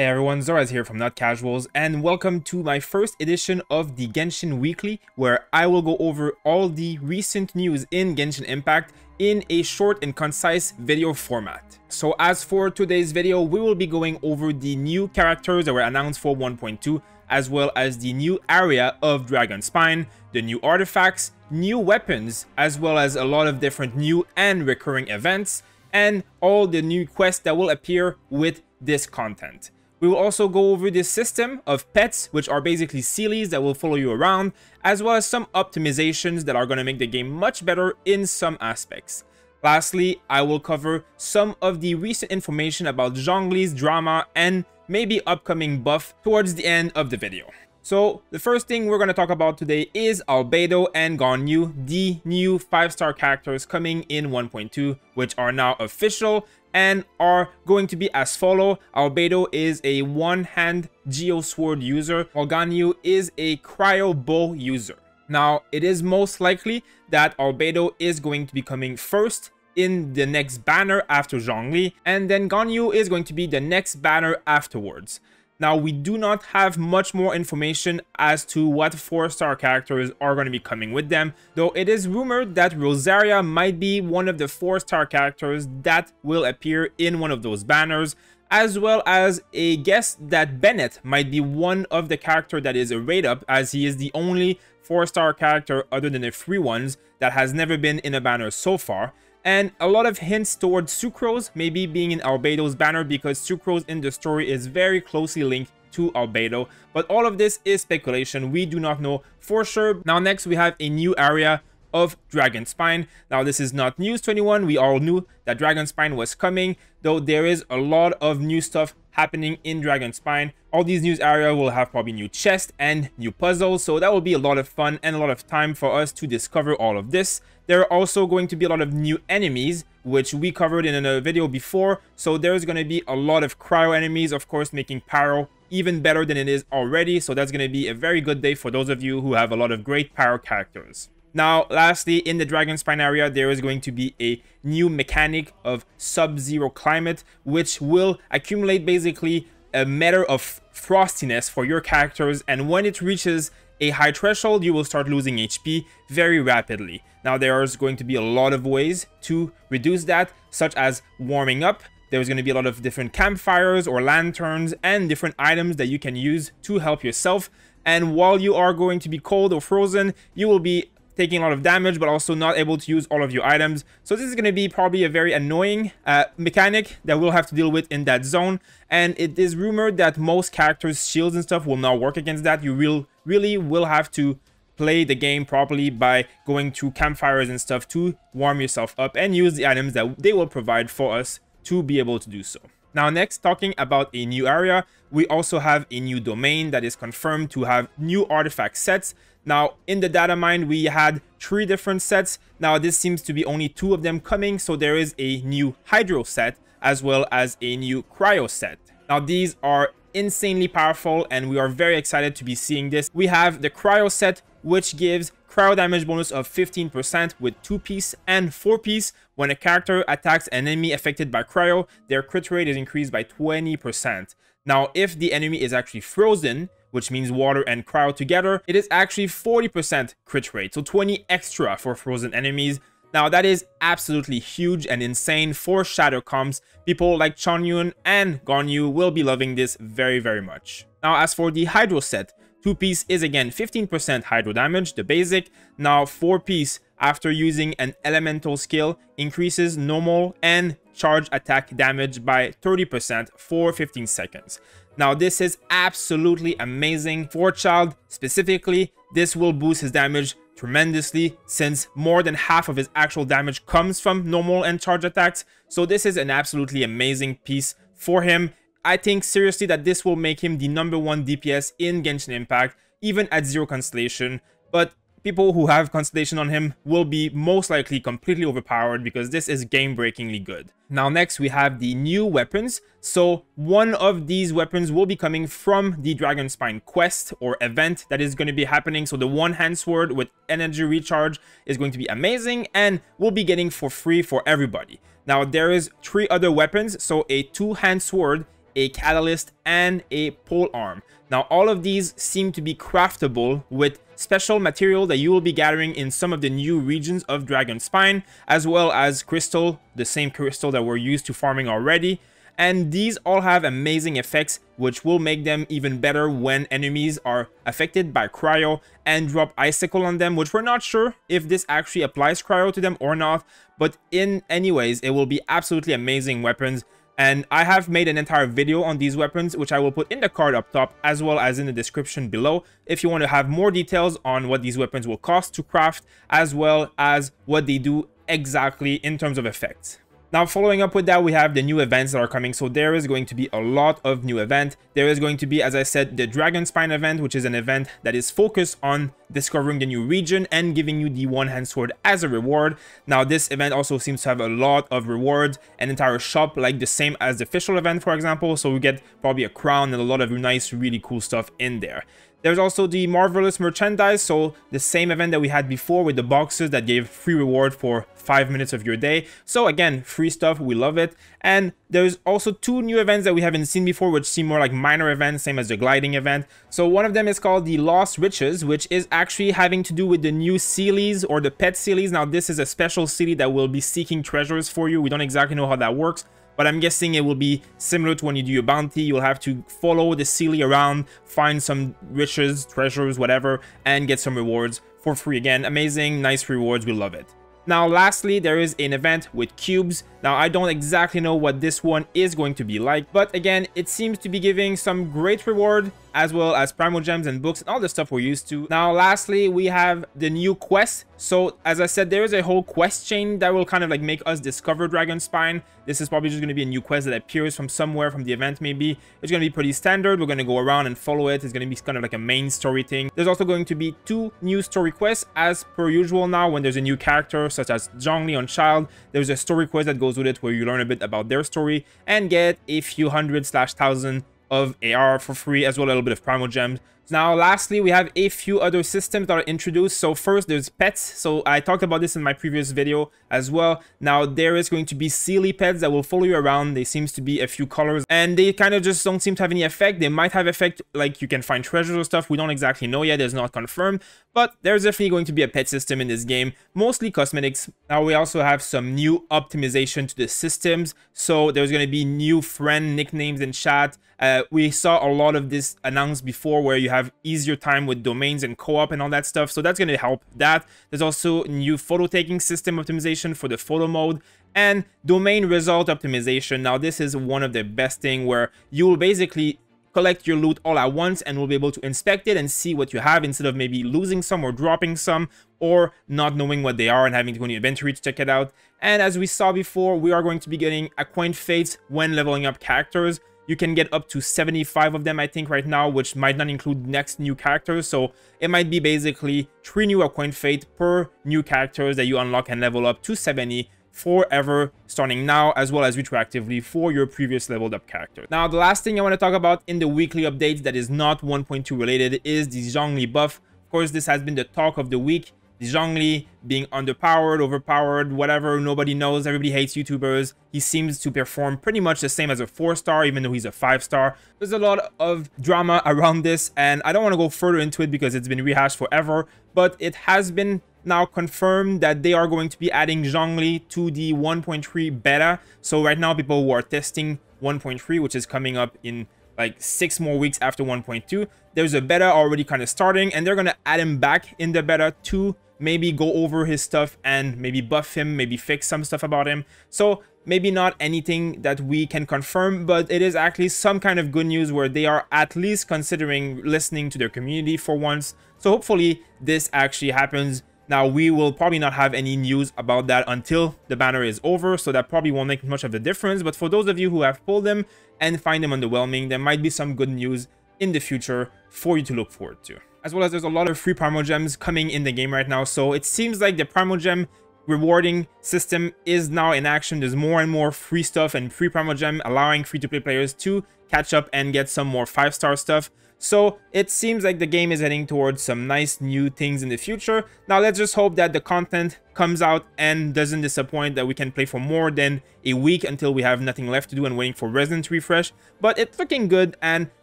Hey everyone, Zoraz here from Not Casuals and welcome to my first edition of the Genshin Weekly where I will go over all the recent news in Genshin Impact in a short and concise video format. So as for today's video, we will be going over the new characters that were announced for 1.2 as well as the new area of Dragon Spine, the new artifacts, new weapons, as well as a lot of different new and recurring events, and all the new quests that will appear with this content. We will also go over the system of pets, which are basically Sealies that will follow you around, as well as some optimizations that are going to make the game much better in some aspects. Lastly, I will cover some of the recent information about Zhongli's drama and maybe upcoming buff towards the end of the video. So the first thing we're going to talk about today is Albedo and Ganyu, the new 5-star characters coming in 1.2, which are now official and are going to be as follow. Albedo is a one-hand Geosword user. Organiu is a Cryo Bow user. Now, it is most likely that Albedo is going to be coming first in the next banner after Zhongli, and then Ganyu is going to be the next banner afterwards. Now, we do not have much more information as to what 4-star characters are going to be coming with them, though it is rumored that Rosaria might be one of the 4-star characters that will appear in one of those banners, as well as a guess that Bennett might be one of the character that is a rate up as he is the only 4-star character other than the free ones that has never been in a banner so far and a lot of hints towards Sucrose maybe being in Albedo's banner because Sucrose in the story is very closely linked to Albedo. But all of this is speculation. We do not know for sure. Now next we have a new area of Dragonspine. Now, this is not news 21. We all knew that Dragonspine was coming, though there is a lot of new stuff happening in Dragonspine. All these news area will have probably new chests and new puzzles, so that will be a lot of fun and a lot of time for us to discover all of this. There are also going to be a lot of new enemies, which we covered in another video before, so there's going to be a lot of cryo enemies, of course, making pyro even better than it is already, so that's going to be a very good day for those of you who have a lot of great pyro characters. Now, lastly, in the Dragon Spine area, there is going to be a new mechanic of sub-zero climate, which will accumulate basically a matter of frostiness for your characters, and when it reaches a high threshold, you will start losing HP very rapidly. Now, there is going to be a lot of ways to reduce that, such as warming up, there's going to be a lot of different campfires or lanterns and different items that you can use to help yourself. And while you are going to be cold or frozen, you will be taking a lot of damage, but also not able to use all of your items. So this is going to be probably a very annoying uh, mechanic that we'll have to deal with in that zone. And it is rumored that most characters' shields and stuff will not work against that. You will really will have to play the game properly by going to campfires and stuff to warm yourself up and use the items that they will provide for us to be able to do so. Now next, talking about a new area, we also have a new domain that is confirmed to have new artifact sets. Now in the data mine, we had three different sets. Now this seems to be only two of them coming, so there is a new hydro set as well as a new cryo set. Now these are insanely powerful and we are very excited to be seeing this. We have the cryo set which gives crowd damage bonus of 15% with 2-piece and 4-piece. When a character attacks an enemy affected by cryo, their crit rate is increased by 20%. Now, if the enemy is actually frozen, which means water and cryo together, it is actually 40% crit rate, so 20 extra for frozen enemies. Now that is absolutely huge and insane for Shadow comps. People like Chanyun and Ganyu will be loving this very very much. Now as for the Hydro set, Two piece is again 15% hydro damage, the basic. Now four piece after using an elemental skill increases normal and charge attack damage by 30% for 15 seconds. Now this is absolutely amazing for Child specifically. This will boost his damage tremendously since more than half of his actual damage comes from normal and charge attacks. So this is an absolutely amazing piece for him. I think seriously that this will make him the number one DPS in Genshin Impact, even at zero constellation, but people who have constellation on him will be most likely completely overpowered because this is game-breakingly good. Now next we have the new weapons. So one of these weapons will be coming from the Dragon Spine quest or event that is going to be happening. So the one hand sword with energy recharge is going to be amazing and we'll be getting for free for everybody. Now there is three other weapons. So a two hand sword a catalyst, and a pole arm. Now all of these seem to be craftable with special material that you will be gathering in some of the new regions of Dragon Spine, as well as crystal, the same crystal that we're used to farming already. And these all have amazing effects, which will make them even better when enemies are affected by cryo and drop icicle on them, which we're not sure if this actually applies cryo to them or not. But in anyways, it will be absolutely amazing weapons and I have made an entire video on these weapons, which I will put in the card up top as well as in the description below if you want to have more details on what these weapons will cost to craft as well as what they do exactly in terms of effects. Now following up with that, we have the new events that are coming. So there is going to be a lot of new event. There is going to be, as I said, the Dragon Spine event, which is an event that is focused on discovering the new region and giving you the one hand sword as a reward. Now this event also seems to have a lot of rewards, an entire shop like the same as the official event, for example. So we get probably a crown and a lot of nice, really cool stuff in there. There's also the Marvelous Merchandise, so the same event that we had before with the boxes that gave free reward for 5 minutes of your day. So again, free stuff, we love it. And there's also two new events that we haven't seen before, which seem more like minor events, same as the gliding event. So one of them is called the Lost Riches, which is actually having to do with the new Sealies or the pet Sealies. Now this is a special city that will be seeking treasures for you. We don't exactly know how that works, but I'm guessing it will be similar to when you do your bounty. You'll have to follow the Sealy around, find some riches, treasures, whatever, and get some rewards for free. Again, amazing, nice rewards, we love it. Now lastly, there is an event with cubes. Now I don't exactly know what this one is going to be like, but again, it seems to be giving some great reward, as well as primal gems and books and all the stuff we're used to. Now, lastly, we have the new quest. So as I said, there is a whole quest chain that will kind of like make us discover Dragon Spine. This is probably just going to be a new quest that appears from somewhere from the event maybe. It's going to be pretty standard. We're going to go around and follow it. It's going to be kind of like a main story thing. There's also going to be two new story quests as per usual now when there's a new character such as Zhongli on Child. There's a story quest that goes with it where you learn a bit about their story and get a few hundred slash thousand of AR for free, as well a little bit of Primal Gems. Now, lastly, we have a few other systems that are introduced. So first, there's pets. So I talked about this in my previous video as well. Now, there is going to be silly pets that will follow you around. There seems to be a few colors and they kind of just don't seem to have any effect. They might have effect like you can find treasures or stuff. We don't exactly know yet. It's not confirmed, but there's definitely going to be a pet system in this game, mostly cosmetics. Now, we also have some new optimization to the systems. So there's going to be new friend nicknames in chat. Uh, we saw a lot of this announced before where you have have easier time with domains and co-op and all that stuff. So that's going to help that. There's also new photo taking system optimization for the photo mode and domain result optimization. Now, this is one of the best thing where you will basically collect your loot all at once and we'll be able to inspect it and see what you have instead of maybe losing some or dropping some or not knowing what they are and having to go into inventory to check it out. And as we saw before, we are going to be getting Acquaint Fates when leveling up characters. You can get up to 75 of them, I think, right now, which might not include next new characters. So it might be basically 3 new coin Fate per new characters that you unlock and level up to 70 forever starting now as well as retroactively for your previous leveled up character. Now the last thing I want to talk about in the weekly updates that is not 1.2 related is the Zhongli buff. Of course this has been the talk of the week Zhongli being underpowered, overpowered, whatever, nobody knows, everybody hates YouTubers. He seems to perform pretty much the same as a 4-star, even though he's a 5-star. There's a lot of drama around this, and I don't want to go further into it because it's been rehashed forever, but it has been now confirmed that they are going to be adding Zhongli to the 1.3 beta. So right now, people who are testing 1.3, which is coming up in like six more weeks after 1.2, there's a beta already kind of starting, and they're going to add him back in the beta to maybe go over his stuff and maybe buff him, maybe fix some stuff about him. So maybe not anything that we can confirm, but it is actually some kind of good news where they are at least considering listening to their community for once. So hopefully this actually happens. Now we will probably not have any news about that until the banner is over, so that probably won't make much of a difference. But for those of you who have pulled them and find them underwhelming, there might be some good news in the future for you to look forward to as well as there's a lot of free primal gems coming in the game right now so it seems like the primal gem rewarding system is now in action there's more and more free stuff and free primal gem allowing free to play players to catch up and get some more five star stuff so it seems like the game is heading towards some nice new things in the future now let's just hope that the content comes out and doesn't disappoint that we can play for more than a week until we have nothing left to do and waiting for Resident Refresh, but it's looking good and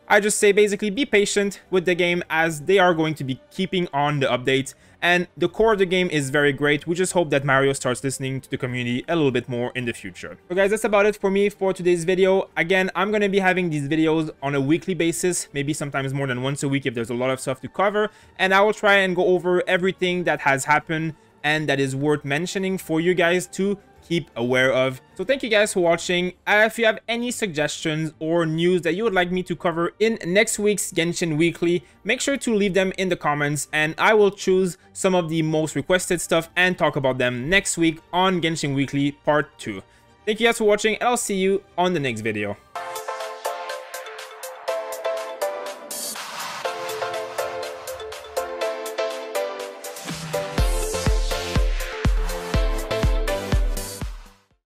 I just say basically be patient with the game as they are going to be keeping on the updates and the core of the game is very great. We just hope that Mario starts listening to the community a little bit more in the future. So guys, that's about it for me for today's video. Again, I'm going to be having these videos on a weekly basis, maybe sometimes more than once a week if there's a lot of stuff to cover. And I will try and go over everything that has happened and that is worth mentioning for you guys to keep aware of. So thank you guys for watching. Uh, if you have any suggestions or news that you would like me to cover in next week's Genshin Weekly, make sure to leave them in the comments and I will choose some of the most requested stuff and talk about them next week on Genshin Weekly Part 2. Thank you guys for watching and I'll see you on the next video.